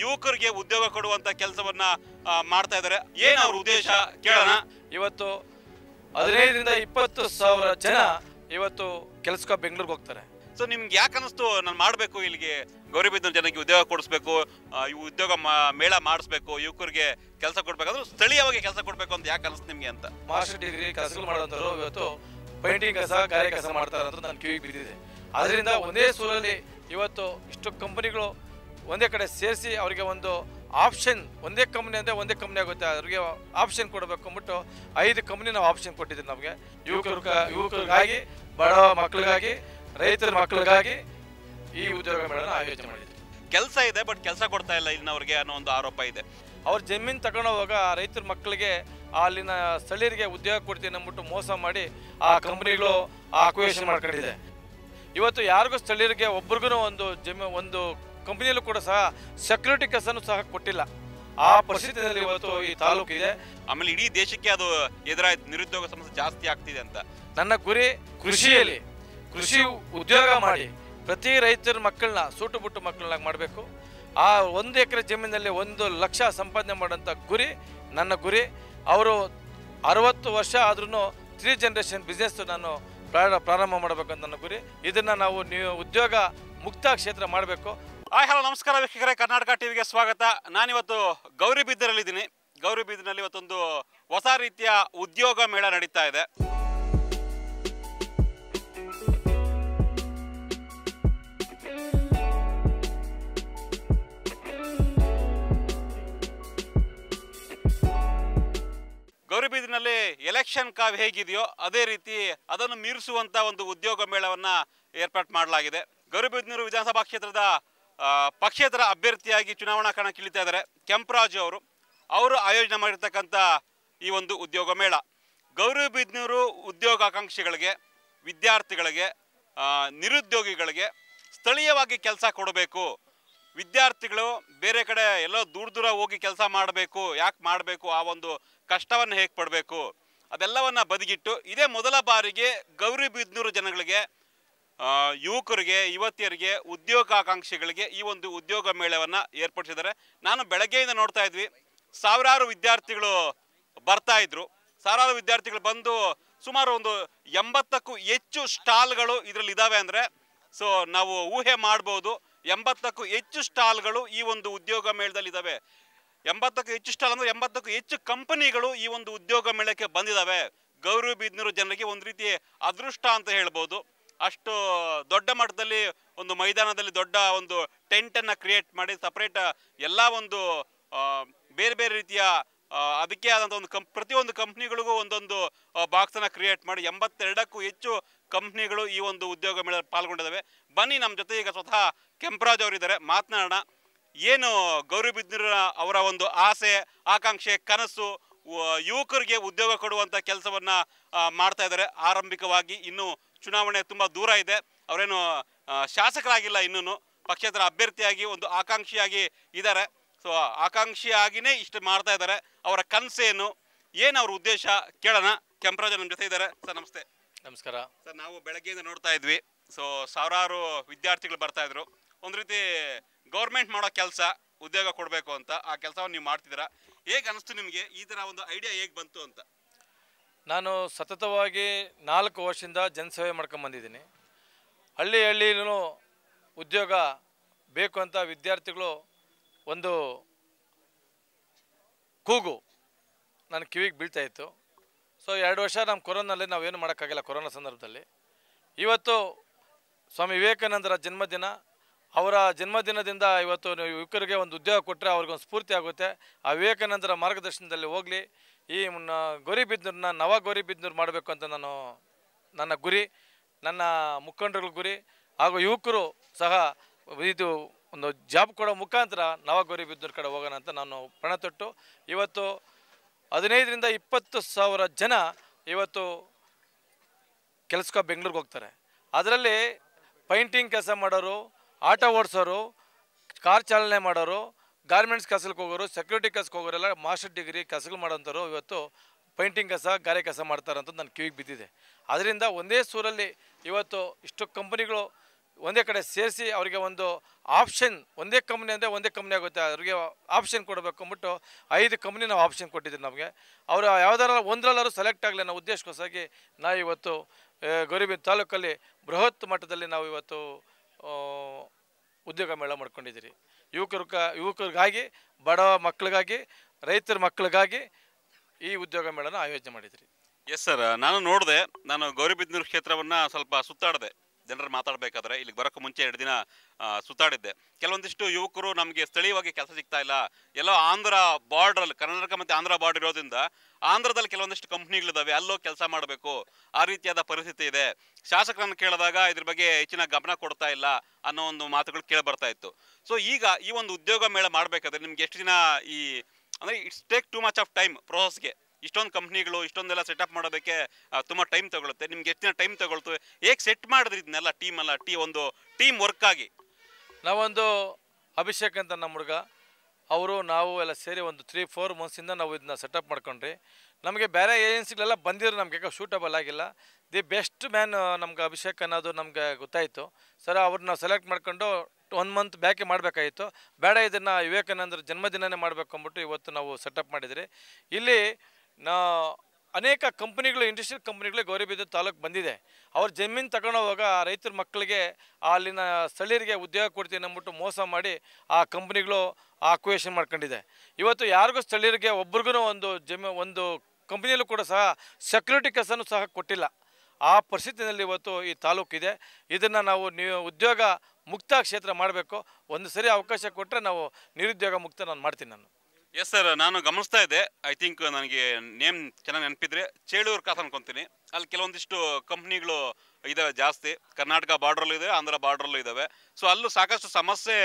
ಯುವಕರಿಗೆ ಉದ್ಯೋಗ ಕೊಡುವಂತ ಕೆಲಸವನ್ನ ಮಾಡ್ತಾ ಇದ್ದಾರೆ ಏನ್ ಅವ್ರ ಉದ್ದೇಶ ಕೇಳೋಣ ಇವತ್ತು ಹದಿನೈದರಿಂದ ಇಪ್ಪತ್ತು ಸಾವಿರ ಜನ ಇವತ್ತು ಕೆಲಸಕ್ಕೆ ಬೆಂಗಳೂರಿಗೆ ಹೋಗ್ತಾರೆ ಸೊ ನಿಮ್ಗೆ ಯಾಕೆ ಅನಿಸ್ತು ನಾನು ಮಾಡಬೇಕು ಇಲ್ಲಿಗೆ ಗೌರಿಬಿದ್ದೂರು ಜನಕ್ಕೆ ಉದ್ಯೋಗ ಕೊಡಿಸ್ಬೇಕು ಉದ್ಯೋಗ ಮೇಳ ಮಾಡಿಸ್ಬೇಕು ಯುವಕರಿಗೆ ಕೆಲಸ ಕೊಡ್ಬೇಕಾದ್ರೂ ಸ್ಥಳೀಯವಾಗಿ ಕೆಲಸ ಕೊಡಬೇಕು ಅಂತ ಯಾಕೆ ಅನಿಸ್ತು ನಿಮಗೆ ಅಂತ ಮಾಸ್ಟರ್ ಡಿಗ್ರಿ ಕೆಲಸಗಳು ಮಾಡೋಂಥವ್ರು ಇವತ್ತು ಪೇಂಟಿಂಗ್ ಕೆಲಸ ಕಾರ್ಯ ಕೆಲಸ ಮಾಡ್ತಾರೆ ಅಂತ ನಾನು ಕಿವಿಗೆ ಬಿದ್ದಿದೆ ಅದರಿಂದ ಒಂದೇ ಸೂರಲ್ಲಿ ಇವತ್ತು ಇಷ್ಟು ಕಂಪನಿಗಳು ಒಂದೇ ಕಡೆ ಸೇರಿಸಿ ಅವರಿಗೆ ಒಂದು ಆಪ್ಷನ್ ಒಂದೇ ಕಂಪ್ನಿ ಅಂದರೆ ಒಂದೇ ಕಂಪ್ನಿ ಆಗುತ್ತೆ ಅವರಿಗೆ ಆಪ್ಷನ್ ಕೊಡಬೇಕು ಅಂದ್ಬಿಟ್ಟು ಐದು ಕಂಪ್ನಿ ನಾವು ಆಪ್ಷನ್ ಕೊಟ್ಟಿದ್ದೀವಿ ನಮಗೆ ಯುವಕರು ಯುವಕರಿಗಾಗಿ ಬಡ ಮಕ್ಕಳಿಗಾಗಿ ರೈತರ ಮಕ್ಕಳಿಗಾಗಿ ಈ ಉದ್ಯೋಗ ಮೇಳನ ಆಯೋಜನೆ ಮಾಡಿದ್ವಿ ಕೆಲಸ ಇದೆ ಬಟ್ ಕೆಲಸ ಕೊಡ್ತಾ ಇಲ್ಲ ಇನ್ನು ಅವ್ರಿಗೆ ಅನ್ನೋ ಒಂದು ಆರೋಪ ಇದೆ ಅವ್ರ ಜಮೀನು ಹೋಗ ರೈತರ ಮಕ್ಕಳಿಗೆ ಅಲ್ಲಿನ ಸ್ಥಳೀಯರಿಗೆ ಉದ್ಯೋಗ ಕೊಡ್ತೀನಿ ಅಂದ್ಬಿಟ್ಟು ಮೋಸ ಮಾಡಿ ಆ ಕಂಪ್ನಿಗಳು ಆಕ್ವೇಷನ್ ಮಾಡ್ಕೊಂಡಿದೆ ಇವತ್ತು ಯಾರಿಗೂ ಸ್ಥಳೀಯರಿಗೆ ಒಬ್ರಿಗೂ ಒಂದು ಜಮೀನು ಒಂದು ಕಂಪನಿಯಲ್ಲೂ ಕೂಡ ಸಹ ಸೆಕ್ಯೂರಿಟಿ ಕೆಲಸನೂ ಸಹ ಕೊಟ್ಟಿಲ್ಲ ಆ ಪರಿಸ್ಥಿತಿಯಲ್ಲಿ ಇವತ್ತು ಈ ತಾಲೂಕು ಇದೆ ಆಮೇಲೆ ಇಡೀ ದೇಶಕ್ಕೆ ಅದು ಎದುರಾಯ್ತು ನಿರುದ್ಯೋಗ ಸಮಸ್ಯೆ ಜಾಸ್ತಿ ಆಗ್ತಿದೆ ಅಂತ ನನ್ನ ಗುರಿ ಕೃಷಿಯಲ್ಲಿ ಕೃಷಿ ಉದ್ಯೋಗ ಮಾಡಿ ಪ್ರತಿ ರೈತರ ಮಕ್ಕಳನ್ನ ಸೂಟು ಬುಟ್ಟು ಮಕ್ಕಳನ್ನ ಮಾಡಬೇಕು ಆ ಒಂದು ಎಕರೆ ಜಮೀನಲ್ಲಿ ಒಂದು ಲಕ್ಷ ಸಂಪಾದನೆ ಮಾಡೋಂಥ ಗುರಿ ನನ್ನ ಗುರಿ ಅವರು ಅರವತ್ತು ವರ್ಷ ಆದ್ರೂ ತ್ರೀ ಜನ್ರೇಷನ್ ಬಿಸ್ನೆಸ್ ನಾನು ಪ್ರಾರಂಭ ಮಾಡಬೇಕಂತ ನನ್ನ ಗುರಿ ಇದನ್ನು ನಾವು ನೀವು ಉದ್ಯೋಗ ಮುಕ್ತ ಕ್ಷೇತ್ರ ಮಾಡಬೇಕು ಹಾಯ್ ಹಲೋ ನಮಸ್ಕಾರ ವೀಕ್ಷಕರೇ ಕರ್ನಾಟಕ ಟಿವಿಗೆ ಸ್ವಾಗತ ನಾನಿವತ್ತು ಇದ್ದೀನಿ ಗೌರಿಬಿದ್ದನಲ್ಲಿ ಇವತ್ತೊಂದು ಹೊಸ ರೀತಿಯ ಉದ್ಯೋಗ ಮೇಳ ನಡೀತಾ ಇದೆ ಗೌರಿಬೀದಿನಲ್ಲಿ ಎಲೆಕ್ಷನ್ ಕಾವ್ ಹೇಗಿದೆಯೋ ಅದೇ ರೀತಿ ಅದನ್ನು ಮೀರಿಸುವಂತ ಒಂದು ಉದ್ಯೋಗ ಮೇಳವನ್ನ ಏರ್ಪಾಟ್ ಮಾಡಲಾಗಿದೆ ಗೌರಿಬೀದಿನೂರು ವಿಧಾನಸಭಾ ಕ್ಷೇತ್ರದ ಪಕ್ಷೇತರ ಅಭ್ಯರ್ಥಿಯಾಗಿ ಚುನಾವಣಾ ಕಣಕ್ಕಿಳಿತಾ ಇದ್ದಾರೆ ಕೆಂಪರಾಜು ಅವರು ಅವರು ಆಯೋಜನೆ ಮಾಡಿರ್ತಕ್ಕಂಥ ಈ ಒಂದು ಉದ್ಯೋಗ ಮೇಳ ಗೌರಿಬಿದ್ನೂರು ಉದ್ಯೋಗಾಕಾಂಕ್ಷಿಗಳಿಗೆ ವಿದ್ಯಾರ್ಥಿಗಳಿಗೆ ನಿರುದ್ಯೋಗಿಗಳಿಗೆ ಸ್ಥಳೀಯವಾಗಿ ಕೆಲಸ ಕೊಡಬೇಕು ವಿದ್ಯಾರ್ಥಿಗಳು ಬೇರೆ ಕಡೆ ಎಲ್ಲೋ ದೂರ ದೂರ ಹೋಗಿ ಕೆಲಸ ಮಾಡಬೇಕು ಯಾಕೆ ಮಾಡಬೇಕು ಆ ಒಂದು ಕಷ್ಟವನ್ನು ಹೇಗೆ ಪಡಬೇಕು ಅದೆಲ್ಲವನ್ನು ಬದಿಗಿಟ್ಟು ಇದೇ ಮೊದಲ ಬಾರಿಗೆ ಗೌರಿಬಿದ್ನೂರು ಜನಗಳಿಗೆ ಯುವಕರಿಗೆ ಯುವತಿಯರಿಗೆ ಉದ್ಯೋಗಾಕಾಂಕ್ಷಿಗಳಿಗೆ ಈ ಒಂದು ಉದ್ಯೋಗ ಮೇಳವನ್ನು ಏರ್ಪಡಿಸಿದ್ದಾರೆ ನಾನು ಬೆಳಗ್ಗೆಯಿಂದ ನೋಡ್ತಾ ಇದ್ವಿ ಸಾವಿರಾರು ವಿದ್ಯಾರ್ಥಿಗಳು ಬರ್ತಾ ಇದ್ರು ಸಾವಿರಾರು ವಿದ್ಯಾರ್ಥಿಗಳು ಬಂದು ಸುಮಾರು ಒಂದು ಎಂಬತ್ತಕ್ಕೂ ಹೆಚ್ಚು ಸ್ಟಾಲ್ಗಳು ಇದರಲ್ಲಿ ಇದ್ದಾವೆ ಅಂದರೆ ಸೊ ನಾವು ಊಹೆ ಮಾಡ್ಬೋದು ಎಂಬತ್ತಕ್ಕೂ ಹೆಚ್ಚು ಸ್ಟಾಲ್ಗಳು ಈ ಒಂದು ಉದ್ಯೋಗ ಮೇಳದಲ್ಲಿ ಇದ್ದಾವೆ ಎಂಬತ್ತಕ್ಕೂ ಹೆಚ್ಚು ಸ್ಟಾಲ್ ಅಂದರೆ ಎಂಬತ್ತಕ್ಕೂ ಹೆಚ್ಚು ಕಂಪನಿಗಳು ಈ ಒಂದು ಉದ್ಯೋಗ ಮೇಳಕ್ಕೆ ಬಂದಿದ್ದಾವೆ ಗೌರವ ಬಿದ್ನೂರು ಜನರಿಗೆ ಒಂದು ರೀತಿ ಅದೃಷ್ಟ ಅಂತ ಹೇಳ್ಬೋದು ಅಷ್ಟು ದೊಡ್ಡ ಮಟ್ಟದಲ್ಲಿ ಒಂದು ಮೈದಾನದಲ್ಲಿ ದೊಡ್ಡ ಒಂದು ಟೆಂಟನ್ನು ಕ್ರಿಯೇಟ್ ಮಾಡಿ ಸಪ್ರೇಟ್ ಎಲ್ಲ ಒಂದು ಬೇರೆ ಬೇರೆ ರೀತಿಯ ಅದಕ್ಕೆ ಆದಂಥ ಒಂದು ಕಂಪ್ ಪ್ರತಿಯೊಂದು ಕಂಪ್ನಿಗಳಿಗೂ ಒಂದೊಂದು ಬಾಕ್ಸನ್ನು ಕ್ರಿಯೇಟ್ ಮಾಡಿ ಎಂಬತ್ತೆರಡಕ್ಕೂ ಹೆಚ್ಚು ಕಂಪ್ನಿಗಳು ಈ ಒಂದು ಉದ್ಯೋಗ ಮೇಳ ಪಾಲ್ಗೊಂಡಿದ್ದಾವೆ ಬನ್ನಿ ನಮ್ಮ ಜೊತೆ ಈಗ ಸ್ವತಃ ಕೆಂಪರಾಜ್ ಅವರಿದ್ದಾರೆ ಮಾತನಾಡೋಣ ಏನು ಗೌರಿ ಅವರ ಒಂದು ಆಸೆ ಆಕಾಂಕ್ಷೆ ಕನಸು ಯುವಕರಿಗೆ ಉದ್ಯೋಗ ಕೊಡುವಂಥ ಕೆಲಸವನ್ನು ಮಾಡ್ತಾ ಇದ್ದಾರೆ ಆರಂಭಿಕವಾಗಿ ಇನ್ನೂ ಚುನಾವಣೆ ತುಂಬ ದೂರ ಇದೆ ಅವರೇನು ಶಾಸಕರಾಗಿಲ್ಲ ಇನ್ನೂ ಪಕ್ಷೇತರ ಅಭ್ಯರ್ಥಿಯಾಗಿ ಒಂದು ಆಕಾಂಕ್ಷಿಯಾಗಿ ಇದ್ದಾರೆ ಸೊ ಆಕಾಂಕ್ಷಿಯಾಗಿಯೇ ಇಷ್ಟು ಮಾಡ್ತಾ ಇದ್ದಾರೆ ಅವರ ಕನಸೇನು ಏನು ಅವ್ರ ಉದ್ದೇಶ ಕೇಳೋಣ ಕೆಂಪರಾಜ ನಮ್ಮ ಜೊತೆ ಇದ್ದಾರೆ ಸರ್ ನಮಸ್ತೆ ನಮಸ್ಕಾರ ಸರ್ ನಾವು ಬೆಳಗ್ಗೆಯಿಂದ ನೋಡ್ತಾ ಇದ್ವಿ ಸೊ ಸಾವಿರಾರು ವಿದ್ಯಾರ್ಥಿಗಳು ಬರ್ತಾ ಇದ್ರು ಒಂದು ರೀತಿ ಗೌರ್ಮೆಂಟ್ ಮಾಡೋ ಕೆಲಸ ಉದ್ಯೋಗ ಕೊಡಬೇಕು ಅಂತ ಆ ಕೆಲಸವನ್ನು ನೀವು ಮಾಡ್ತಿದ್ದೀರಾ ಹೇಗೆ ಅನಿಸ್ತು ನಿಮಗೆ ಈ ಥರ ಒಂದು ಐಡಿಯಾ ಹೇಗೆ ಬಂತು ಅಂತ ನಾನು ಸತತವಾಗಿ ನಾಲ್ಕು ವರ್ಷದಿಂದ ಜನಸೇವೆ ಮಾಡ್ಕೊಂಬಂದಿದ್ದೀನಿ ಹಳ್ಳಿ ಹಳ್ಳಿಯೂ ಉದ್ಯೋಗ ಬೇಕು ಅಂತ ವಿದ್ಯಾರ್ಥಿಗಳು ಒಂದು ಕೂಗು ನನ್ನ ಕಿವಿಗೆ ಬೀಳ್ತಾಯಿತ್ತು ಸೊ ಎರಡು ವರ್ಷ ನಮ್ಮ ಕೊರೋನಲ್ಲಿ ನಾವೇನು ಮಾಡೋಕ್ಕಾಗಿಲ್ಲ ಕೊರೋನಾ ಸಂದರ್ಭದಲ್ಲಿ ಇವತ್ತು ಸ್ವಾಮಿ ವಿವೇಕಾನಂದರ ಜನ್ಮದಿನ ಅವರ ಜನ್ಮದಿನದಿಂದ ಇವತ್ತು ಯುವಕರಿಗೆ ಒಂದು ಉದ್ಯೋಗ ಕೊಟ್ಟರೆ ಅವ್ರಿಗೊಂದು ಸ್ಫೂರ್ತಿ ಆಗುತ್ತೆ ಆ ವಿವೇಕಾನಂದರ ಮಾರ್ಗದರ್ಶನದಲ್ಲಿ ಹೋಗಲಿ ಈ ಗೌರಿಬಿದ್ನೂರನ್ನ ನವ ಗೌರಿಬಿದ್ನೂರು ಮಾಡಬೇಕು ಅಂತ ನಾನು ನನ್ನ ಗುರಿ ನನ್ನ ಮುಖಂಡರುಗಳ ಗುರಿ ಹಾಗೂ ಯುವಕರು ಸಹ ಇದು ಒಂದು ಜಾಬ್ ಕೊಡೋ ಮುಖಾಂತರ ನವ ಗೌರಿಬಿದ್ನೂರು ಕಡೆ ಹೋಗೋಣ ಅಂತ ನಾನು ಪಣ ತೊಟ್ಟು ಇವತ್ತು ಹದಿನೈದರಿಂದ ಇಪ್ಪತ್ತು ಸಾವಿರ ಜನ ಇವತ್ತು ಕೆಲಸಕ್ಕೆ ಬೆಂಗಳೂರಿಗೆ ಹೋಗ್ತಾರೆ ಅದರಲ್ಲಿ ಪೈಂಟಿಂಗ್ ಕೆಲಸ ಮಾಡೋರು ಆಟೋ ಓಡಿಸೋರು ಕಾರ್ ಚಾಲನೆ ಮಾಡೋರು ಗಾರ್ಮೆಂಟ್ಸ್ ಕೆಲಸಕ್ಕೆ ಹೋಗೋರು ಸೆಕ್ಯೂರಿಟಿ ಕೆಲಸಕ್ಕೆ ಹೋಗೋರೆಲ್ಲ ಮಾಸ್ಟರ್ ಡಿಗ್ರಿ ಕೆಲಸಗಳು ಮಾಡೋಂಥವ್ರು ಇವತ್ತು ಪೇಂಟಿಂಗ್ ಕೆಲಸ ಗಾರೆ ಕೆಲಸ ಮಾಡ್ತಾರಂತ ನನ್ನ ಕಿವಿಗೆ ಬಿದ್ದಿದೆ ಅದರಿಂದ ಒಂದೇ ಸೂರಲ್ಲಿ ಇವತ್ತು ಇಷ್ಟು ಕಂಪ್ನಿಗಳು ಒಂದೇ ಕಡೆ ಸೇರಿಸಿ ಅವರಿಗೆ ಒಂದು ಆಪ್ಷನ್ ಒಂದೇ ಕಂಪ್ನಿ ಅಂದರೆ ಒಂದೇ ಕಂಪ್ನಿ ಆಗುತ್ತೆ ಅವರಿಗೆ ಆಪ್ಷನ್ ಕೊಡಬೇಕು ಅಂದ್ಬಿಟ್ಟು ಐದು ಕಂಪ್ನಿ ನಾವು ಆಪ್ಷನ್ ಕೊಟ್ಟಿದ್ದೀವಿ ನಮಗೆ ಅವರು ಯಾವುದಾರ ಒಂದರಲ್ಲಾದ್ರೂ ಸೆಲೆಕ್ಟ್ ಆಗಲಿ ಅನ್ನೋ ಉದ್ದೇಶಕ್ಕೋಸಾಗಿ ನಾವು ಇವತ್ತು ಗೌರಿಬಿಂದ್ ತಾಲೂಕಲ್ಲಿ ಬೃಹತ್ ಮಟ್ಟದಲ್ಲಿ ನಾವು ಇವತ್ತು ಉದ್ಯೋಗ ಮೇಳ ಮಾಡ್ಕೊಂಡಿದ್ದೀರಿ ಯುವಕರು ಯುವಕರಿಗಾಗಿ ಬಡ ಮಕ್ಕಳಿಗಾಗಿ ರೈತರ ಮಕ್ಕಳಿಗಾಗಿ ಈ ಉದ್ಯೋಗ ಮೇಳನ ಆಯೋಜನೆ ಮಾಡಿದ್ರಿ ಎಸ್ ಸರ್ ನಾನು ನೋಡಿದೆ ನಾನು ಗೌರಿಬಿದ್ನೂರು ಕ್ಷೇತ್ರವನ್ನು ಸ್ವಲ್ಪ ಸುತ್ತಾಡಿದೆ ಜನರು ಮಾತಾಡಬೇಕಾದ್ರೆ ಇಲ್ಲಿಗೆ ಬರೋಕ್ಕೆ ಮುಂಚೆ ಎರಡು ದಿನ ಸುತ್ತಾಡಿದ್ದೆ ಕೆಲವೊಂದಿಷ್ಟು ಯುವಕರು ನಮಗೆ ಸ್ಥಳೀಯವಾಗಿ ಕೆಲಸ ಸಿಗ್ತಾ ಇಲ್ಲ ಎಲ್ಲೋ ಆಂಧ್ರ ಬಾರ್ಡ್ರಲ್ಲಿ ಕರ್ನಾಟಕ ಮತ್ತು ಆಂಧ್ರ ಬಾರ್ಡರ್ ಇರೋದ್ರಿಂದ ಆಂಧ್ರದಲ್ಲಿ ಕೆಲವೊಂದಿಷ್ಟು ಕಂಪ್ನಿಗಳಿದ್ದಾವೆ ಅಲ್ಲೋ ಕೆಲಸ ಮಾಡಬೇಕು ಆ ರೀತಿಯಾದ ಪರಿಸ್ಥಿತಿ ಇದೆ ಶಾಸಕರನ್ನು ಕೇಳಿದಾಗ ಇದ್ರ ಬಗ್ಗೆ ಹೆಚ್ಚಿನ ಗಮನ ಕೊಡ್ತಾ ಇಲ್ಲ ಅನ್ನೋ ಒಂದು ಮಾತುಗಳು ಕೇಳಿ ಬರ್ತಾ ಇತ್ತು ಸೊ ಈಗ ಈ ಒಂದು ಉದ್ಯೋಗ ಮೇಳ ಮಾಡಬೇಕಾದ್ರೆ ನಿಮ್ಗೆ ಎಷ್ಟು ದಿನ ಈ ಅಂದರೆ it's take too much of time ಪ್ರೋಸೆಸ್ಗೆ ಇಷ್ಟೊಂದು ಕಂಪ್ನಿಗಳು ಇಷ್ಟೊಂದೆಲ್ಲ ಸೆಟಪ್ ಮಾಡೋದಕ್ಕೆ ತುಂಬ ಟೈಮ್ ತಗೊಳುತ್ತೆ ನಿಮ್ಗೆ ಎಷ್ಟಿನ ಟೈಮ್ ತಗೊಳ್ತು ಹೇಗೆ ಸೆಟ್ ಮಾಡಿದ್ರಿ ಇದನ್ನೆಲ್ಲ ಟೀಮ್ ಅಲ್ಲ ಟೀ ಒಂದು ಟೀಮ್ ವರ್ಕ್ ಆಗಿ ನಾವೊಂದು ಅಭಿಷೇಕ್ ಅಂತ ನಮ್ಮ ಹುಡುಗ ಅವರು ನಾವು ಎಲ್ಲ ಸೇರಿ ಒಂದು ತ್ರೀ ಫೋರ್ ಮಂತ್ಸಿಂದ ನಾವು ಇದನ್ನ ಸೆಟಪ್ ಮಾಡ್ಕೊಂಡ್ರಿ ನಮಗೆ ಬೇರೆ ಏಜೆನ್ಸಿಗಳೆಲ್ಲ ಬಂದಿರೋ ನಮಗೆ ಶೂಟಬಲ್ ಆಗಿಲ್ಲ ದಿ ಬೆಸ್ಟ್ ಮ್ಯಾನ್ ನಮ್ಗೆ ಅಭಿಷೇಕ್ ಅನ್ನೋದು ನಮಗೆ ಗೊತ್ತಾಯಿತು ಸರ್ ಅವ್ರನ್ನ ಸೆಲೆಕ್ಟ್ ಮಾಡ್ಕೊಂಡು ಒನ್ ಮಂತ್ ಬ್ಯಾಕೆ ಮಾಡಬೇಕಾಗಿತ್ತು ಬೇಡ ಇದನ್ನು ವಿವೇಕಾನಂದರ ಜನ್ಮದಿನನೇ ಮಾಡಬೇಕು ಅಂದ್ಬಿಟ್ಟು ಇವತ್ತು ನಾವು ಸೆಟಪ್ ಮಾಡಿದ್ರಿ ಇಲ್ಲಿ ನಾ ಅನೇಕ ಕಂಪ್ನಿಗಳು ಇಂಡಸ್ಟ್ರಿಯಲ್ ಕಂಪ್ನಿಗಳು ಗೌರಿಬಿದ್ದು ತಾಲೂಕು ಬಂದಿದೆ ಅವ್ರ ಜಮೀನು ತಗೊಂಡೋಗ ರೈತರ ಮಕ್ಕಳಿಗೆ ಅಲ್ಲಿನ ಸ್ಥಳೀಯರಿಗೆ ಉದ್ಯೋಗ ಕೊಡ್ತೀನಿ ಅಂದ್ಬಿಟ್ಟು ಮೋಸ ಮಾಡಿ ಆ ಕಂಪ್ನಿಗಳು ಆಕ್ವೇಷನ್ ಮಾಡ್ಕೊಂಡಿದೆ ಇವತ್ತು ಯಾರಿಗೂ ಸ್ಥಳೀಯರಿಗೆ ಒಬ್ರಿಗೂ ಒಂದು ಜಮಿ ಒಂದು ಕಂಪ್ನಿಯಲ್ಲೂ ಕೂಡ ಸಹ ಸೆಕ್ಯೂರಿಟಿ ಕೆಲಸನೂ ಸಹ ಕೊಟ್ಟಿಲ್ಲ ಆ ಪರಿಸ್ಥಿತಿನಲ್ಲಿ ಇವತ್ತು ಈ ತಾಲೂಕಿದೆ ಇದನ್ನು ನಾವು ಉದ್ಯೋಗ ಮುಕ್ತ ಕ್ಷೇತ್ರ ಮಾಡಬೇಕು ಒಂದು ಸರಿ ಅವಕಾಶ ಕೊಟ್ಟರೆ ನಾವು ನಿರುದ್ಯೋಗ ಮುಕ್ತ ನಾನು ಮಾಡ್ತೀನಿ ನಾನು ಎಸ್ ಸರ್ ನಾನು ಗಮನಿಸ್ತಾ ಇದ್ದೆ ಐ ಥಿಂಕ್ ನನಗೆ ನೇಮ್ ಚೆನ್ನಾಗಿ ನೆನಪಿದ್ರೆ ಚೇಳೂರ್ ಕಾಸ್ ಅನ್ಕೊಂತೀನಿ ಅಲ್ಲಿ ಕೆಲವೊಂದಿಷ್ಟು ಕಂಪ್ನಿಗಳು ಇದಾವೆ ಜಾಸ್ತಿ ಕರ್ನಾಟಕ ಬಾರ್ಡ್ರಲ್ಲೂ ಇದೆ ಆಂಧ್ರ ಬಾರ್ಡ್ರಲ್ಲೂ ಇದ್ದಾವೆ ಸೊ ಅಲ್ಲೂ ಸಾಕಷ್ಟು ಸಮಸ್ಯೆ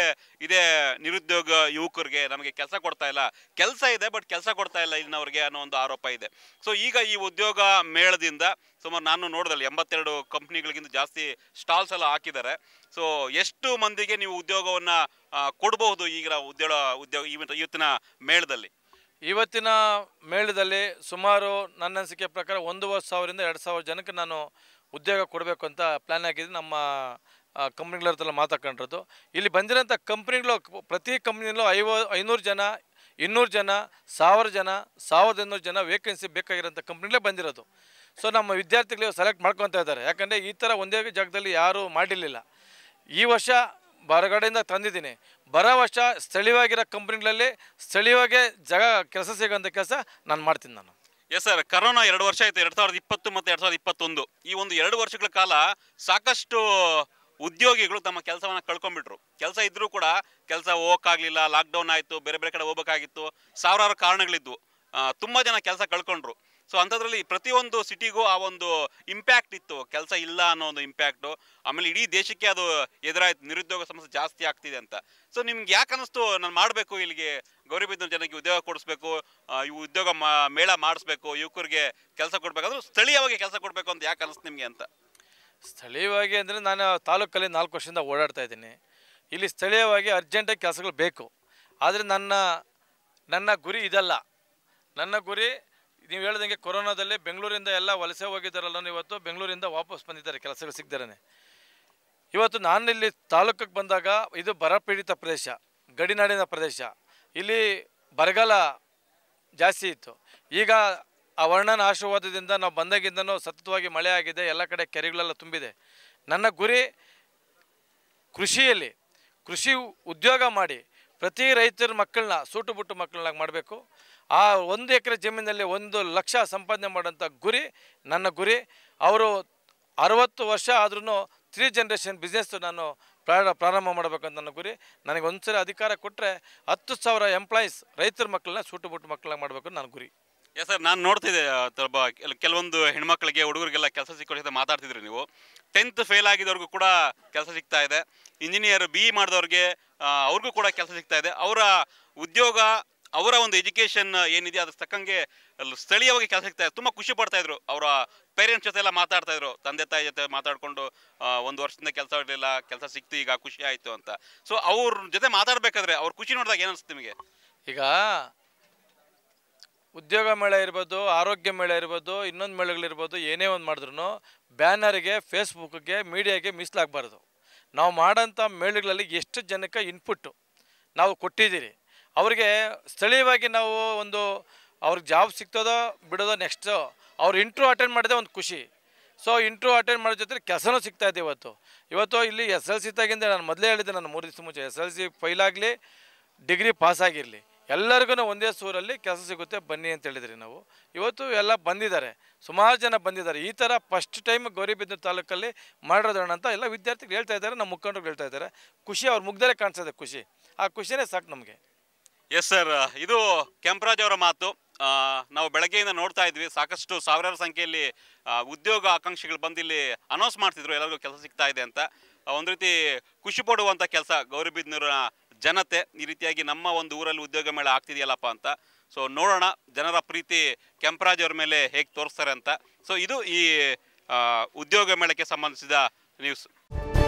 ಇದೆ ನಿರುದ್ಯೋಗ ಯುವಕರಿಗೆ ನಮಗೆ ಕೆಲಸ ಕೊಡ್ತಾ ಇಲ್ಲ ಕೆಲಸ ಇದೆ ಬಟ್ ಕೆಲಸ ಕೊಡ್ತಾ ಇಲ್ಲ ಇನ್ನವ್ರಿಗೆ ಅನ್ನೋ ಒಂದು ಆರೋಪ ಇದೆ ಸೊ ಈಗ ಈ ಉದ್ಯೋಗ ಮೇಳದಿಂದ ಸುಮಾರು ನಾನು ನೋಡಿದಲ್ಲಿ ಎಂಬತ್ತೆರಡು ಕಂಪ್ನಿಗಳಿಗಿಂತ ಜಾಸ್ತಿ ಸ್ಟಾಲ್ಸ್ ಎಲ್ಲ ಹಾಕಿದ್ದಾರೆ ಸೊ ಎಷ್ಟು ಮಂದಿಗೆ ನೀವು ಉದ್ಯೋಗವನ್ನು ಕೊಡಬಹುದು ಈಗ ಉದ್ಯೋಗ ಉದ್ಯೋಗ ಇವತ್ತಿನ ಮೇಳದಲ್ಲಿ ಇವತ್ತಿನ ಮೇಳದಲ್ಲಿ ಸುಮಾರು ನನ್ನ ಅನಿಸಿಕೆ ಪ್ರಕಾರ ಒಂದೂವರೆ ಸಾವಿರದಿಂದ ಎರಡು ಸಾವಿರ ಜನಕ್ಕೆ ನಾನು ಉದ್ಯೋಗ ಕೊಡಬೇಕು ಅಂತ ಪ್ಲ್ಯಾನ್ ಆಗಿದೆ ನಮ್ಮ ಕಂಪ್ನಿಗಳ ಹತ್ರ ಮಾತಾಡ್ಕೊಂಡಿರೋದು ಇಲ್ಲಿ ಬಂದಿರೋಂಥ ಕಂಪ್ನಿಗಳು ಪ್ರತಿ ಕಂಪ್ನಿಲೂ ಐವ ಐನೂರು ಜನ ಇನ್ನೂರು ಜನ ಸಾವಿರ ಜನ ಸಾವಿರದ ಇನ್ನೂರು ಜನ ವೇಕೆನ್ಸಿ ಬೇಕಾಗಿರೋಂಥ ಕಂಪ್ನಿಗಳೇ ಬಂದಿರೋದು ಸೊ ನಮ್ಮ ವಿದ್ಯಾರ್ಥಿಗಳು ಸೆಲೆಕ್ಟ್ ಮಾಡ್ಕೊತಾ ಇದ್ದಾರೆ ಯಾಕಂದರೆ ಈ ಥರ ಒಂದೇ ಜಾಗದಲ್ಲಿ ಯಾರೂ ಮಾಡಿರಲಿಲ್ಲ ಈ ವರ್ಷ ಹೊರಗಡೆಯಿಂದ ತಂದಿದ್ದೀನಿ ಬರ ವರ್ಷ ಸ್ಥಳೀಯವಾಗಿರೋ ಕಂಪ್ನಿಗಳಲ್ಲಿ ಸ್ಥಳೀಯವಾಗಿ ಜಾಗ ಕೆಲಸ ಸಿಗೋಂಥ ಕೆಲಸ ನಾನು ಮಾಡ್ತೀನಿ ನಾನು ಎಸ್ ಸರ್ ಕರೋನಾ ಎರಡು ವರ್ಷ ಆಯಿತು ಎರಡು ಸಾವಿರದ ಇಪ್ಪತ್ತು ಮತ್ತು ಎರಡು ಸಾವಿರದ ಇಪ್ಪತ್ತೊಂದು ಈ ಒಂದು ಎರಡು ವರ್ಷಗಳ ಕಾಲ ಸಾಕಷ್ಟು ಉದ್ಯೋಗಿಗಳು ತಮ್ಮ ಕೆಲಸವನ್ನು ಕಳ್ಕೊಂಡ್ಬಿಟ್ರು ಕೆಲಸ ಇದ್ದರೂ ಕೂಡ ಕೆಲಸ ಹೋಗೋಕ್ಕಾಗಲಿಲ್ಲ ಲಾಕ್ಡೌನ್ ಆಯಿತು ಬೇರೆ ಬೇರೆ ಕಡೆ ಹೋಗ್ಬೇಕಾಗಿತ್ತು ಸಾವಿರಾರು ಕಾರಣಗಳಿದ್ವು ತುಂಬ ಜನ ಕೆಲಸ ಕಳ್ಕೊಂಡ್ರು ಸೊ ಅಂಥದ್ರಲ್ಲಿ ಪ್ರತಿಯೊಂದು ಸಿಟಿಗೂ ಆ ಒಂದು ಇಂಪ್ಯಾಕ್ಟ್ ಇತ್ತು ಕೆಲಸ ಇಲ್ಲ ಅನ್ನೋ ಒಂದು ಇಂಪ್ಯಾಕ್ಟು ಆಮೇಲೆ ಇಡೀ ದೇಶಕ್ಕೆ ಅದು ಎದುರಾಯ್ತು ನಿರುದ್ಯೋಗ ಸಮಸ್ಯೆ ಜಾಸ್ತಿ ಆಗ್ತಿದೆ ಅಂತ ಸೊ ನಿಮ್ಗೆ ಯಾಕೆ ಅನ್ನಿಸ್ತು ನಾನು ಮಾಡಬೇಕು ಇಲ್ಲಿಗೆ ಗೌರಿಬಿದ್ದ ಜನಕ್ಕೆ ಉದ್ಯೋಗ ಕೊಡಿಸ್ಬೇಕು ಈ ಉದ್ಯೋಗ ಮೇಳ ಮಾಡಿಸ್ಬೇಕು ಯುವಕರಿಗೆ ಕೆಲಸ ಕೊಡಬೇಕಾದ್ರೂ ಸ್ಥಳೀಯವಾಗಿ ಕೆಲಸ ಕೊಡಬೇಕು ಅಂತ ಯಾಕೆ ಅನ್ನಿಸ್ತು ನಿಮಗೆ ಅಂತ ಸ್ಥಳೀಯವಾಗಿ ಅಂದರೆ ನಾನು ತಾಲೂಕಲ್ಲಿ ನಾಲ್ಕು ವರ್ಷದಿಂದ ಓಡಾಡ್ತಾ ಇದ್ದೀನಿ ಇಲ್ಲಿ ಸ್ಥಳೀಯವಾಗಿ ಅರ್ಜೆಂಟಾಗಿ ಕೆಲಸಗಳು ಬೇಕು ಆದರೆ ನನ್ನ ನನ್ನ ಗುರಿ ಇದಲ್ಲ ನನ್ನ ಗುರಿ ನೀವು ಹೇಳ್ದಂಗೆ ಕೊರೋನಾದಲ್ಲಿ ಬೆಂಗಳೂರಿಂದ ಎಲ್ಲ ವಲಸೆ ಹೋಗಿದ್ದಾರಲ್ಲ ಇವತ್ತು ಬೆಂಗಳೂರಿಂದ ವಾಪಸ್ ಬಂದಿದ್ದಾರೆ ಕೆಲಸಗಳು ಸಿಗ್ದಾರೆ ಇವತ್ತು ನಾನು ಇಲ್ಲಿ ತಾಲೂಕಿಗೆ ಬಂದಾಗ ಇದು ಬರಪೀಡಿತ ಪ್ರದೇಶ ಗಡಿನಾಡಿನ ಪ್ರದೇಶ ಇಲ್ಲಿ ಬರಗಾಲ ಜಾಸ್ತಿ ಇತ್ತು ಈಗ ಆ ವರ್ಣನ ಆಶೀರ್ವಾದದಿಂದ ನಾವು ಬಂದಾಗಿಂದನೂ ಸತತವಾಗಿ ಮಳೆ ಆಗಿದೆ ಎಲ್ಲ ಕಡೆ ಕೆರೆಗಳೆಲ್ಲ ತುಂಬಿದೆ ನನ್ನ ಗುರಿ ಕೃಷಿಯಲ್ಲಿ ಕೃಷಿ ಉದ್ಯೋಗ ಮಾಡಿ ಪ್ರತಿ ರೈತರ ಮಕ್ಕಳನ್ನ ಸೂಟು ಬುಟ್ಟು ಮಕ್ಕಳನ್ನ ಮಾಡಬೇಕು ಆ ಒಂದು ಎಕರೆ ಜಮೀನಲ್ಲಿ ಒಂದು ಲಕ್ಷ ಸಂಪಾದನೆ ಮಾಡೋಂಥ ಗುರಿ ನನ್ನ ಗುರಿ ಅವರು ಅರವತ್ತು ವರ್ಷ ಆದ್ರೂ ತ್ರೀ ಜನ್ರೇಷನ್ ಬಿಸ್ನೆಸ್ ನಾನು ಪ್ರಾರ ಪ್ರಾರಂಭ ಮಾಡಬೇಕಂತ ನನ್ನ ಗುರಿ ನನಗೆ ಒಂದು ಸರಿ ಅಧಿಕಾರ ಕೊಟ್ಟರೆ ಹತ್ತು ಸಾವಿರ ಎಂಪ್ಲಾಯೀಸ್ ರೈತರ ಮಕ್ಕಳನ್ನ ಸೂಟು ಬುಟ್ಟು ಮಕ್ಕಳನ್ನ ಮಾಡಬೇಕು ನನ್ನ ಗುರಿ ಎಸ್ ಸರ್ ನಾನು ನೋಡ್ತಿದ್ದೆ ಸ್ವಲ್ಪ ಕೆಲವೊಂದು ಹೆಣ್ಮಕ್ಳಿಗೆ ಹುಡುಗರಿಗೆಲ್ಲ ಕೆಲಸ ಸಿಕ್ಕೋದ ಮಾತಾಡ್ತಿದ್ರಿ ನೀವು ಟೆಂತ್ ಫೇಲ್ ಆಗಿದವ್ರಿಗೂ ಕೂಡ ಕೆಲಸ ಸಿಗ್ತಾ ಇದೆ ಇಂಜಿನಿಯರ್ ಬಿ ಇ ಮಾಡಿದವ್ರಿಗೆ ಅವ್ರಿಗೂ ಕೂಡ ಕೆಲಸ ಸಿಗ್ತಾ ಇದೆ ಅವರ ಉದ್ಯೋಗ ಅವರ ಒಂದು ಎಜುಕೇಶನ್ ಏನಿದೆ ಅದ್ರ ತಕ್ಕಂಗೆ ಸ್ಥಳೀಯವಾಗಿ ಕೆಲಸ ಸಿಗ್ತಾ ತುಂಬ ಖುಷಿ ಪಡ್ತಾ ಇದ್ರು ಅವರ ಪೇರೆಂಟ್ಸ್ ಜೊತೆ ಎಲ್ಲ ಮಾತಾಡ್ತಾ ಇದ್ರು ತಂದೆ ತಾಯಿ ಜೊತೆ ಮಾತಾಡಿಕೊಂಡು ಒಂದು ವರ್ಷದಿಂದ ಕೆಲಸ ಇರಲಿಲ್ಲ ಕೆಲಸ ಸಿಕ್ತು ಈಗ ಖುಷಿ ಆಯಿತು ಅಂತ ಸೊ ಅವ್ರ ಜೊತೆ ಮಾತಾಡಬೇಕಾದ್ರೆ ಅವ್ರ ಖುಷಿ ನೋಡಿದಾಗ ಏನನ್ಸುತ್ತೆ ನಿಮಗೆ ಈಗ ಉದ್ಯೋಗ ಮೇಳ ಇರ್ಬೋದು ಆರೋಗ್ಯ ಮೇಳ ಇರ್ಬೋದು ಇನ್ನೊಂದು ಮೇಳಗಳಿರ್ಬೋದು ಏನೇ ಒಂದು ಮಾಡಿದ್ರು ಬ್ಯಾನರ್ಗೆ ಫೇಸ್ಬುಕ್ಗೆ ಮೀಡಿಯಾಗೆ ಮೀಸಲಾಗಬಾರ್ದು ನಾವು ಮಾಡೋಂಥ ಮೇಳಗಳಲ್ಲಿ ಎಷ್ಟು ಜನಕ್ಕೆ ಇನ್ಪುಟ್ಟು ನಾವು ಕೊಟ್ಟಿದ್ದೀರಿ ಅವರಿಗೆ ಸ್ಥಳೀಯವಾಗಿ ನಾವು ಒಂದು ಅವ್ರಿಗೆ ಜಾಬ್ ಸಿಗ್ತದೋ ಬಿಡೋದೋ ನೆಕ್ಸ್ಟು ಅವ್ರು ಇಂಟ್ರೂ ಅಟೆಂಡ್ ಮಾಡಿದೆ ಒಂದು ಖುಷಿ ಸೊ ಇಂಟ್ರೂ ಅಟೆಂಡ್ ಮಾಡೋ ಜೊತೆ ಕೆಲಸನೂ ಇದೆ ಇವತ್ತು ಇವತ್ತು ಇಲ್ಲಿ ಎಸ್ ಎಲ್ ಸಿ ತಾಗಿಂದ ನಾನು ಮೊದಲೇ ಹೇಳಿದ್ದೆ ನಾನು ಮೂರು ದಿವಸ ಮುಂಚೆ ಎಸ್ ಎಲ್ ಸಿ ಫೈಲ್ ಆಗಲಿ ಡಿಗ್ರಿ ಪಾಸ್ ಆಗಿರಲಿ ಎಲ್ಲರಿಗೂ ಒಂದೇ ಸೂರಲ್ಲಿ ಕೆಲಸ ಸಿಗುತ್ತೆ ಬನ್ನಿ ಅಂತ ಹೇಳಿದ್ರಿ ನಾವು ಇವತ್ತು ಎಲ್ಲ ಬಂದಿದ್ದಾರೆ ಸುಮಾರು ಜನ ಬಂದಿದ್ದಾರೆ ಈ ಥರ ಫಸ್ಟ್ ಟೈಮ್ ಗೌರಿಬಿದ್ದು ತಾಲೂಕಲ್ಲಿ ಮಾಡಿರೋದೋಣ ಅಂತ ಎಲ್ಲ ವಿದ್ಯಾರ್ಥಿಗಳು ಹೇಳ್ತಾ ಇದ್ದಾರೆ ನಮ್ಮ ಮುಖಂಡರು ಹೇಳ್ತಾ ಇದ್ದಾರೆ ಖುಷಿ ಅವ್ರ ಮುಗ್ದಲ್ಲೇ ಕಾಣಿಸ್ತದೆ ಖುಷಿ ಆ ಖುಷಿನೇ ಸಾಕು ನಮಗೆ ಎಸ್ ಸರ್ ಇದು ಕೆಂಪರಾಜ್ ಅವರ ಮಾತು ನಾವು ಬೆಳಗ್ಗೆಯಿಂದ ನೋಡ್ತಾ ಇದ್ವಿ ಸಾಕಷ್ಟು ಸಾವಿರಾರು ಸಂಖ್ಯೆಯಲ್ಲಿ ಉದ್ಯೋಗ ಆಕಾಂಕ್ಷಿಗಳು ಬಂದು ಇಲ್ಲಿ ಅನೌನ್ಸ್ ಮಾಡ್ತಿದ್ರು ಎಲ್ಲರಿಗೂ ಕೆಲಸ ಸಿಗ್ತಾ ಇದೆ ಅಂತ ಒಂದು ರೀತಿ ಖುಷಿ ಪಡುವಂಥ ಕೆಲಸ ಗೌರಿಬಿದನೂರಿನ ಜನತೆ ಈ ರೀತಿಯಾಗಿ ನಮ್ಮ ಒಂದು ಊರಲ್ಲಿ ಉದ್ಯೋಗ ಮೇಳ ಆಗ್ತಿದೆಯಲ್ಲಪ್ಪ ಅಂತ ಸೊ ನೋಡೋಣ ಜನರ ಪ್ರೀತಿ ಕೆಂಪರಾಜ್ ಅವ್ರ ಮೇಲೆ ಹೇಗೆ ತೋರಿಸ್ತಾರೆ ಅಂತ ಸೊ ಇದು ಈ ಉದ್ಯೋಗ ಮೇಳಕ್ಕೆ ಸಂಬಂಧಿಸಿದ ನ್ಯೂಸ್